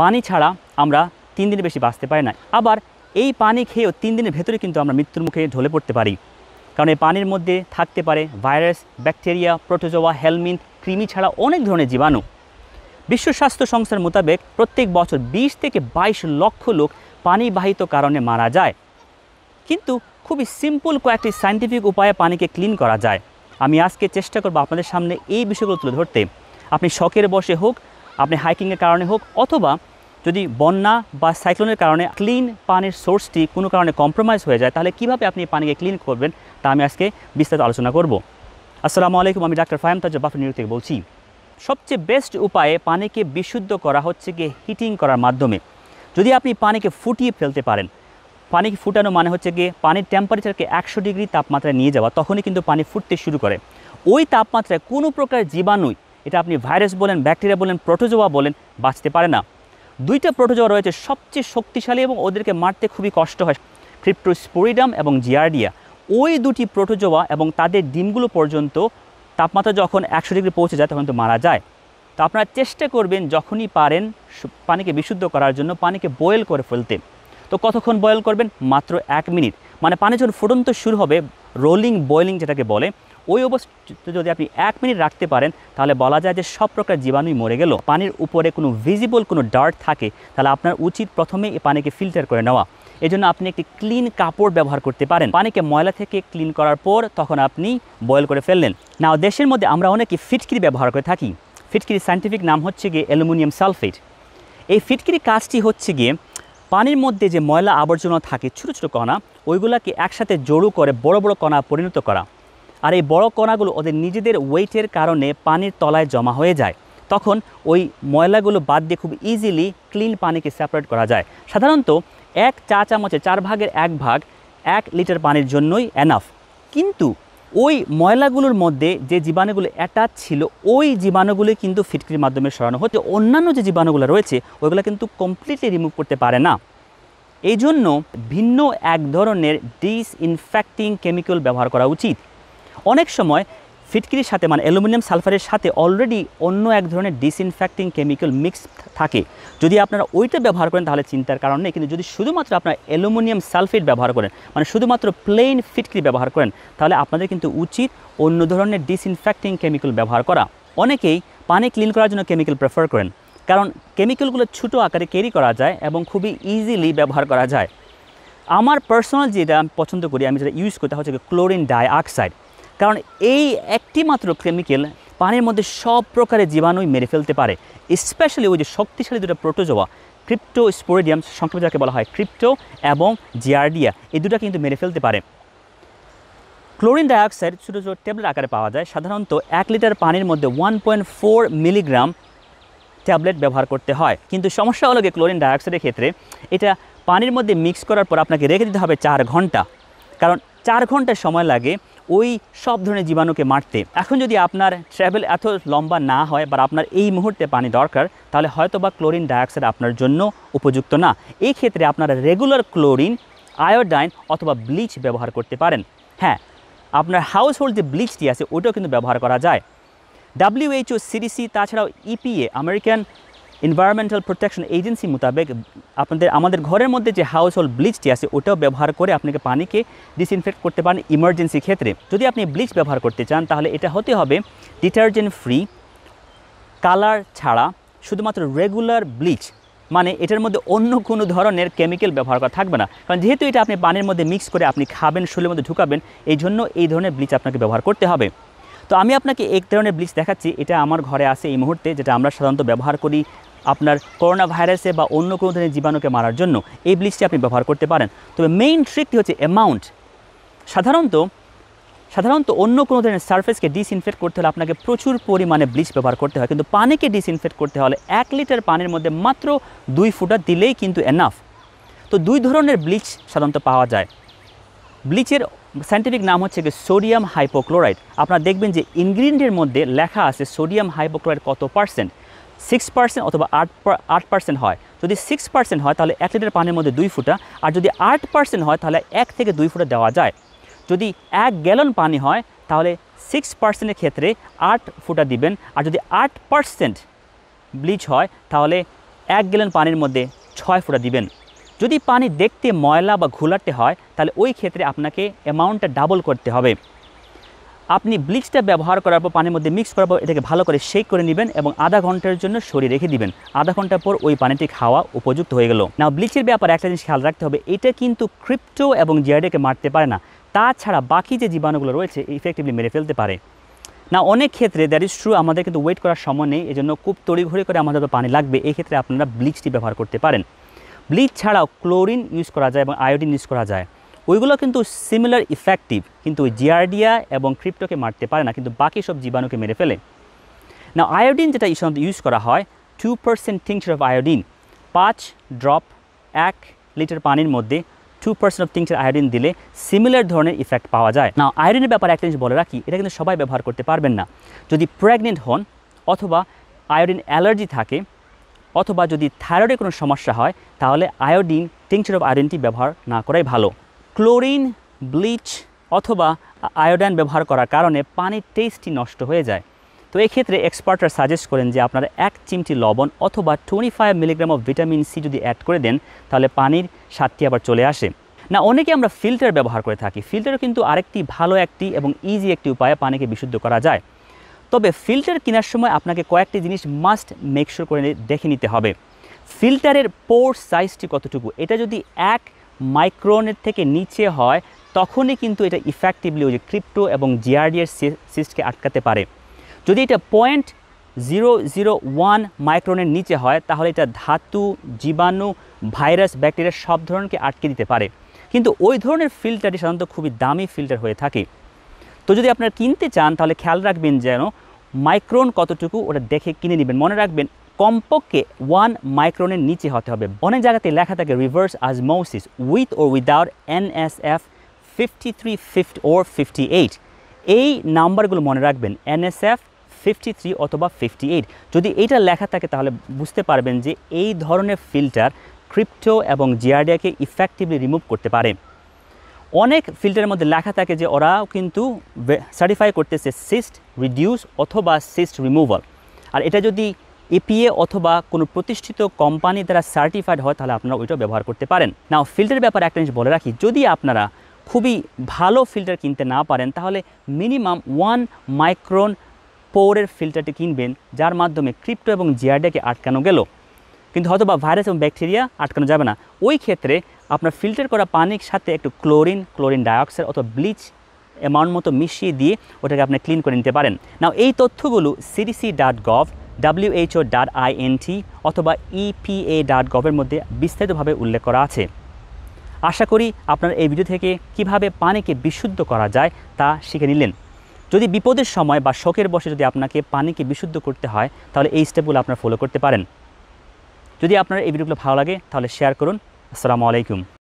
পানি ছাড়া আমরা তিন দিনের বেশি বাঁচতে পারি না আবার এই পানি খেয়েও তিন দিনের ভেতরে কিন্তু আমরা মৃত্যুর মুখে ঢলে পড়তে পারি কারণ এই পানির মধ্যে থাকতে পারে ভাইরাস ব্যাকটেরিয়া প্রোটোজোয়া হেলমিন কৃমি ছাড়া অনেক ধরনের জীবাণু বিশ্ব স্বাস্থ্য সংস্থার মোতাবেক প্রত্যেক বছর ২০ থেকে ২২ লক্ষ লোক পানিবাহিত কারণে মারা যায় কিন্তু খুবই সিম্পল কয়েকটি সাইন্টিফিক উপায়ে পানিকে ক্লিন করা যায় আমি আজকে চেষ্টা করব আপনাদের সামনে এই বিষয়গুলো তুলে ধরতে আপনি শখের বসে হোক আপনি হাইকিংয়ের কারণে হোক অথবা যদি বন্যা বা সাইক্লোনের কারণে ক্লিন পানির সোর্সটি কোনো কারণে কম্প্রোমাইজ হয়ে যায় তাহলে কিভাবে আপনি পানিকে ক্লিন করবেন তা আমি আজকে বিস্তারিত আলোচনা করব আসসালামু আলাইকুম আমি ডাক্তার ফাহিম তাজ বাফর নিউ থেকে বলছি সবচেয়ে বেস্ট উপায়ে পানিকে বিশুদ্ধ করা হচ্ছে গিয়ে হিটিং করার মাধ্যমে যদি আপনি পানিকে ফুটিয়ে ফেলতে পারেন পানি ফুটানো মানে হচ্ছে গিয়ে পানির টেম্পারেচারকে একশো ডিগ্রি তাপমাত্রায় নিয়ে যাওয়া তখনই কিন্তু পানি ফুটতে শুরু করে ওই তাপমাত্রায় কোনো প্রকার জীবাণুই এটা আপনি ভাইরাস বলেন ব্যাকটেরিয়া বলেন প্রোটোজোয়া বলেন বাঁচতে পারে না দুইটা প্রোটোজোয়া রয়েছে সবচেয়ে শক্তিশালী এবং ওদেরকে মারতে খুবই কষ্ট হয় ক্রিপ্টোস্পোরিডাম এবং জিয়ার্ডিয়া ওই দুটি প্রোটোজোয়া এবং তাদের ডিমগুলো পর্যন্ত তাপমাত্রা যখন একশো ডিগ্রি পৌঁছে যায় তখন তো মারা যায় তো আপনারা চেষ্টা করবেন যখনই পারেন পানিকে বিশুদ্ধ করার জন্য পানিকে বয়েল করে ফেলতে তো কতক্ষণ বয়েল করবেন মাত্র এক মিনিট মানে পানি যখন ফুটন্ত শুরু হবে রোলিং বয়েলিং যেটাকে বলে ওই অবস্থা যদি আপনি এক মিনিট রাখতে পারেন তাহলে বলা যায় যে সব প্রকার জীবাণুই মরে গেল পানির উপরে কোনো ভিজিবল কোনো ডার্ট থাকে তাহলে আপনার উচিত প্রথমে এই পানিকে ফিল্টার করে নেওয়া এজন্য আপনি একটি ক্লিন কাপড় ব্যবহার করতে পারেন পানিকে ময়লা থেকে ক্লিন করার পর তখন আপনি বয়েল করে ফেললেন না দেশের মধ্যে আমরা অনেকে ফিটকিরি ব্যবহার করে থাকি ফিটকিরি সাইন্টিফিক নাম হচ্ছে গিয়ে অ্যালুমিনিয়াম সালফেট এই ফিটকিরি কাজটি হচ্ছে গিয়ে পানির মধ্যে যে ময়লা আবর্জনা থাকে ছোটো ছোটো কণা ওইগুলাকে একসাথে জড়ো করে বড় বড় কণা পরিণত করা আর এই বড় কণাগুলো ওদের নিজেদের ওয়েটের কারণে পানির তলায় জমা হয়ে যায় তখন ওই ময়লাগুলো বাদ দিয়ে খুব ইজিলি ক্লিন পানিকে সেপারেট করা যায় সাধারণত এক চা চামচে চার ভাগের এক ভাগ এক লিটার পানির জন্যই এনাফ কিন্তু ওই ময়লাগুলোর মধ্যে যে জীবাণুগুলো অ্যাটাচ ছিল ওই জীবাণুগুলো কিন্তু ফিটকির মাধ্যমে সরানো হতে অন্যান্য যে জীবাণুগুলো রয়েছে ওইগুলো কিন্তু কমপ্লিটলি রিমুভ করতে পারে না এই জন্য ভিন্ন এক ধরনের ডিসইনফেক্টিং কেমিক্যাল ব্যবহার করা উচিত অনেক সময় ফিটকিরির সাথে মানে অ্যালুমিনিয়াম সালফারের সাথে অলরেডি অন্য এক ধরনের ডিসইনফ্যাক্টিং কেমিক্যাল মিক্স থাকে যদি আপনারা ওইটা ব্যবহার করেন তাহলে চিন্তার কারণ নেই কিন্তু যদি শুধুমাত্র আপনারা অ্যালুমিনিয়াম সালফেট ব্যবহার করেন মানে শুধুমাত্র প্লেন ফিটকিরি ব্যবহার করেন তাহলে আপনাদের কিন্তু উচিত অন্য ধরনের ডিসইনফ্যাক্টিং কেমিক্যাল ব্যবহার করা অনেকেই পানি ক্লিন করার জন্য কেমিক্যাল প্রেফার করেন কারণ কেমিক্যালগুলো ছোটো আকারে ক্যারি করা যায় এবং খুবই ইজিলি ব্যবহার করা যায় আমার পার্সোনাল যেটা পছন্দ করি আমি যেটা ইউজ করি তা হচ্ছে ক্লোরিন ডাইঅক্সাইড কারণ এই একটি মাত্র কেমিক্যাল পানির মধ্যে সব প্রকারের জীবাণুই মেরে ফেলতে পারে স্পেশালি ওই যে শক্তিশালী দুটো প্রোটোজোয়া ক্রিপ্টো স্পোরেডিয়াম সংক্ষেপে যাকে বলা হয় ক্রিপ্টো এবং জিয়ার্ডিয়া এই দুটা কিন্তু মেরে ফেলতে পারে ক্লোরিন ডাইঅক্সাইড ছোটো ছোটো ট্যাবলেট আকারে পাওয়া যায় সাধারণত এক লিটার পানির মধ্যে one point four milligram tablet ব্যবহার করতে হয় কিন্তু সমস্যা হলো ক্লোরিন ডাইঅক্সাইডের ক্ষেত্রে এটা পানির মধ্যে মিক্স করার পর আপনাকে রেখে দিতে হবে চার ঘন্টা কারণ চার ঘন্টা সময় লাগে ওই সব ধরনের জীবাণুকে মারতে এখন যদি আপনার ট্র্যাভেল এত লম্বা না হয় বা আপনার এই মুহূর্তে পানি দরকার তাহলে হয়তো বা ক্লোরিন ডাইঅক্সাইড আপনার জন্য উপযুক্ত না এই ক্ষেত্রে আপনারা রেগুলার ক্লোরিন আয়োডাইন অথবা ব্লিচ ব্যবহার করতে পারেন হ্যাঁ আপনার হাউস হোল্ড যে ব্লিচটি আছে ওটাও কিন্তু ব্যবহার করা যায় ডাব্লিউএইচও সিডিসি তাছাড়াও EPA e American Environmental Protection Agency মোতাবেক আপনাদের আমাদের ঘরের মধ্যে যে হাউস হোল্ড ব্লিচটি আছে ওটাও ব্যবহার করে আপনাকে পানিকে ডিসইনফেক্ট করতে পারেন ইমার্জেন্সি ক্ষেত্রে যদি আপনি ব্লিচ ব্যবহার করতে চান তাহলে এটা হতে হবে ডিটারজেন্ট ফ্রি কালার ছাড়া শুধুমাত্র রেগুলার ব্লিচ মানে এটার মধ্যে অন্য কোনো ধরনের কেমিক্যাল ব্যবহার করা থাকবে না কারণ যেহেতু এটা আপনি পানির মধ্যে মিক্স করে আপনি খাবেন শরীরের মধ্যে ঢুকাবেন এই জন্য এই ধরনের ব্লিচ আপনাকে ব্যবহার করতে হবে তো আমি আপনাকে এক ধরনের ব্লিচ দেখাচ্ছি এটা আমার ঘরে আছে এই মুহূর্তে যেটা আমরা সাধারণত ব্যবহার করি আপনার করোনা ভাইরাসে বা অন্য কোনো ধরনের জীবাণুকে মারার জন্য এই ব্লিচটি আপনি ব্যবহার করতে পারেন তবে মেইন ট্রিকটি হচ্ছে অ্যামাউন্ট সাধারণত সাধারণত অন্য কোনো ধরনের সার্ফেসকে ডিসইনফেক্ট করতে হলে আপনাকে প্রচুর পরিমাণে ব্লিচ ব্যবহার করতে হয় কিন্তু পানিকে ডিসইনফেক্ট করতে হলে এক লিটার পানির মধ্যে মাত্র দুই ফুটা দিলেই কিন্তু এনাফ তো দুই ধরনের ব্লিচ সাধারণত পাওয়া যায় ব্লিচের সাইন্টিফিক নাম হচ্ছে গিয়ে সোডিয়াম হাইপোক্লোরাইড আপনারা দেখবেন যে ইনগ্রিডিয়েন্টের মধ্যে লেখা আছে সোডিয়াম হাইপোক্লোরাইড কত পার্সেন্ট সিক্স পার্সেন্ট অথবা আট আট পার্সেন্ট হয় যদি সিক্স পার্সেন্ট হয় তাহলে এক লিটার পানির মধ্যে দুই ফুটা আর যদি আট পার্সেন্ট হয় তাহলে এক থেকে দুই ফুটা দেওয়া যায় যদি এক গ্যালন পানি হয় তাহলে সিক্স পার্সেন্টের ক্ষেত্রে আট ফুটা দিবেন আর যদি আট পার্সেন্ট ব্লিচ হয় তাহলে এক গ্যালন পানির মধ্যে ছয় ফুটা দিবেন যদি পানি দেখতে ময়লা বা ঘোলাটে হয় তাহলে ওই ক্ষেত্রে আপনাকে অ্যামাউন্টটা ডাবল করতে হবে আপনি ব্লিচটা ব্যবহার করার পর পানির মধ্যে মিক্স করার পর এটাকে ভালো করে শেক করে নেবেন এবং আধা ঘন্টার জন্য সরিয়ে রেখে দিবেন আধা ঘন্টা পর ওই পানিটি খাওয়া উপযুক্ত হয়ে গেল না ব্লিচের ব্যাপারে একটা জিনিস খেয়াল রাখতে হবে এটা কিন্তু ক্রিপ্টো এবং জিয়াডেকে মারতে পারে না তাছাড়া বাকি যে জীবাণুগুলো রয়েছে ইফেক্টিভলি মেরে ফেলতে পারে না অনেক ক্ষেত্রে দ্যাট ইজ ট্রু আমাদের কিন্তু ওয়েট করার সময় নেই এজন্য খুব তড়িঘড়ি করে আমাদের পানি লাগবে এই ক্ষেত্রে আপনারা ব্লিচটি ব্যবহার করতে পারেন ব্লিচ ছাড়াও ক্লোরিন ইউজ করা যায় এবং আয়োডিন ইউজ করা যায় ওইগুলো কিন্তু সিমিলার ইফেক্টিভ কিন্তু ওই জিয়ার্ডিয়া এবং ক্রিপ্টোকে মারতে পারে না কিন্তু বাকি সব জীবাণুকে মেরে ফেলে না আয়োডিন যেটা ইউজ করা হয় two percent tincture of iodine পাঁচ ড্রপ এক লিটার পানির মধ্যে two percent of tincture iodine দিলে সিমিলার ধরনের ইফেক্ট পাওয়া যায় না আয়োডিনের ব্যাপারে একটা জিনিস বলে রাখি এটা কিন্তু সবাই ব্যবহার করতে পারবেন না যদি প্রেগনেন্ট হন অথবা আয়োডিন অ্যালার্জি থাকে অথবা যদি থাইরয়েডের কোনো সমস্যা হয় তাহলে আয়োডিন টিংচার অফ আয়োডিনটি ব্যবহার না করাই ভালো ক্লোরিন ব্লিচ অথবা আয়োডাইন ব্যবহার করার কারণে পানির টেস্টটি নষ্ট হয়ে যায় তো এক্ষেত্রে এক্সপার্টরা সাজেস্ট করেন যে আপনারা এক চিমটি লবণ অথবা twenty five milligram of vitamin C যদি অ্যাড করে দেন তাহলে পানির স্বাদটি আবার চলে আসে না অনেকে আমরা ফিল্টার ব্যবহার করে থাকি ফিল্টারও কিন্তু আরেকটি ভালো একটি এবং ইজি একটি উপায়ে পানিকে বিশুদ্ধ করা যায় তবে ফিল্টার কেনার সময় আপনাকে কয়েকটি জিনিস মাস্ট মেকশোর করে দেখে নিতে হবে ফিল্টারের পোর সাইজটি কতটুকু এটা যদি এক মাইক্রোনের থেকে নিচে হয় তখনই কিন্তু এটা ইফেক্টিভলি ওই যে ক্রিপ্টো এবং জিআরডিএর সিস্টকে আটকাতে পারে যদি এটা পয়েন্ট জিরো জিরো ওয়ান মাইক্রোনের নিচে হয় তাহলে এটা ধাতু জীবাণু ভাইরাস ব্যাকটেরিয়া সব ধরনকে আটকে দিতে পারে কিন্তু ওই ধরনের ফিল্টারটি সাধারণত খুবই দামি ফিল্টার হয়ে থাকে তো যদি আপনারা কিনতে চান তাহলে খেয়াল রাখবেন যেন মাইক্রোন কতটুকু ওটা দেখে কিনে নেবেন মনে রাখবেন কমপক্ষে ওয়ান মাইক্রনের নিচে হতে হবে অনেক জায়গাতে লেখা থাকে রিভার্স আজমোসিস উইথ ও without NSF fifty three fifty or fifty eight এই নাম্বারগুলো মনে রাখবেন এনএসএফ ফিফটি থ্রি অথবা ফিফটি এইট যদি এইটা লেখা থাকে তাহলে বুঝতে পারবেন যে এই ধরনের ফিল্টার ক্রিপ্টো এবং জিআরডিয়াকে ইফেক্টিভলি রিমুভ করতে পারে অনেক ফিল্টারের মধ্যে লেখা থাকে যে ওরাও কিন্তু সার্টিফাই করতেছে সিস্ট রিডিউস অথবা সিস্ট রিমুভাল আর এটা যদি এপিএ অথবা কোনো প্রতিষ্ঠিত কোম্পানি দ্বারা সার্টিফাইড হয় তাহলে আপনারা ওইটা ব্যবহার করতে পারেন না ফিল্টারের ব্যাপারে একটা জিনিস বলে রাখি যদি আপনারা খুবই ভালো ফিল্টার কিনতে না পারেন তাহলে মিনিমাম ওয়ান মাইক্রন পোরের ফিল্টারটি কিনবেন যার মাধ্যমে ক্রিপ্টো এবং জিআরডিকে আটকানো গেল কিন্তু হয়তো বা ভাইরাস এবং ব্যাকটেরিয়া আটকানো যাবে না ওই ক্ষেত্রে আপনার ফিল্টার করা পানির সাথে একটু ক্লোরিন ক্লোরিন ডাইঅক্সাইড অথবা ব্লিচ অ্যামাউন্ট মতো মিশিয়ে দিয়ে ওটাকে আপনি ক্লিন করে নিতে পারেন না এই তথ্যগুলো CDC dot gov WHO dot int অথবা ইপিএ ডাট গভের মধ্যে বিস্তারিতভাবে উল্লেখ করা আছে আশা করি আপনারা এই ভিডিও থেকে কিভাবে পানিকে বিশুদ্ধ করা যায় তা শিখে নিলেন যদি বিপদের সময় বা শোকের বসে যদি আপনাকে পানিকে বিশুদ্ধ করতে হয় তাহলে এই স্টেপগুলো আপনারা ফলো করতে পারেন যদি আপনার এই ভিডিওগুলো ভালো লাগে তাহলে শেয়ার করুন আসসালামু আলাইকুম